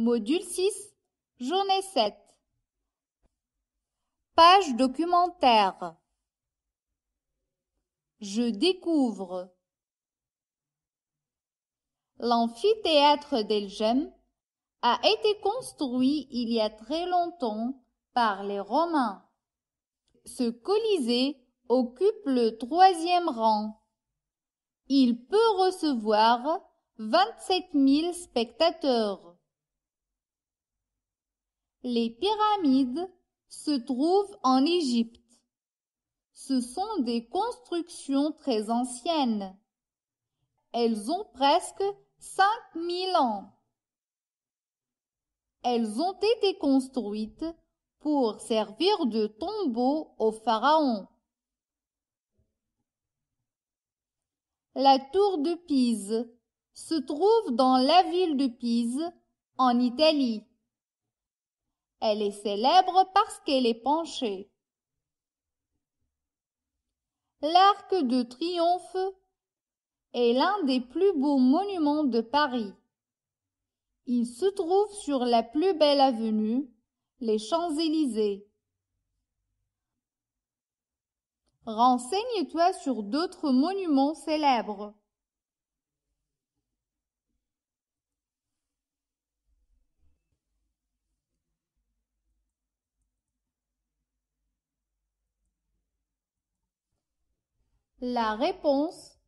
Module 6, journée 7. Page documentaire. Je découvre. L'amphithéâtre d'Elgem a été construit il y a très longtemps par les Romains. Ce colisée occupe le troisième rang. Il peut recevoir 27 mille spectateurs. Les pyramides se trouvent en Égypte. Ce sont des constructions très anciennes. Elles ont presque cinq mille ans. Elles ont été construites pour servir de tombeau aux pharaons. La tour de Pise se trouve dans la ville de Pise, en Italie. Elle est célèbre parce qu'elle est penchée. L'arc de triomphe est l'un des plus beaux monuments de Paris. Il se trouve sur la plus belle avenue, les Champs-Élysées. Renseigne-toi sur d'autres monuments célèbres. La réponse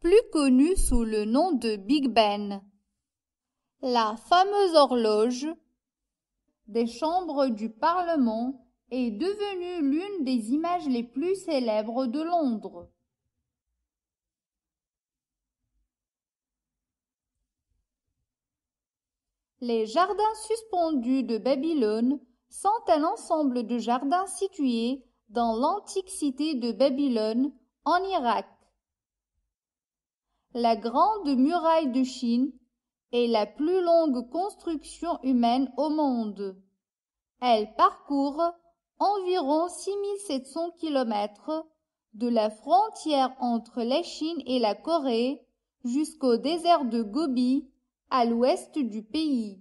plus connue sous le nom de Big Ben. La fameuse horloge des chambres du Parlement est devenue l'une des images les plus célèbres de Londres. Les jardins suspendus de Babylone sont un ensemble de jardins situés dans l'antique cité de Babylone, en Irak. La Grande Muraille de Chine est la plus longue construction humaine au monde. Elle parcourt environ 6700 km de la frontière entre la Chine et la Corée jusqu'au désert de Gobi à l'ouest du pays.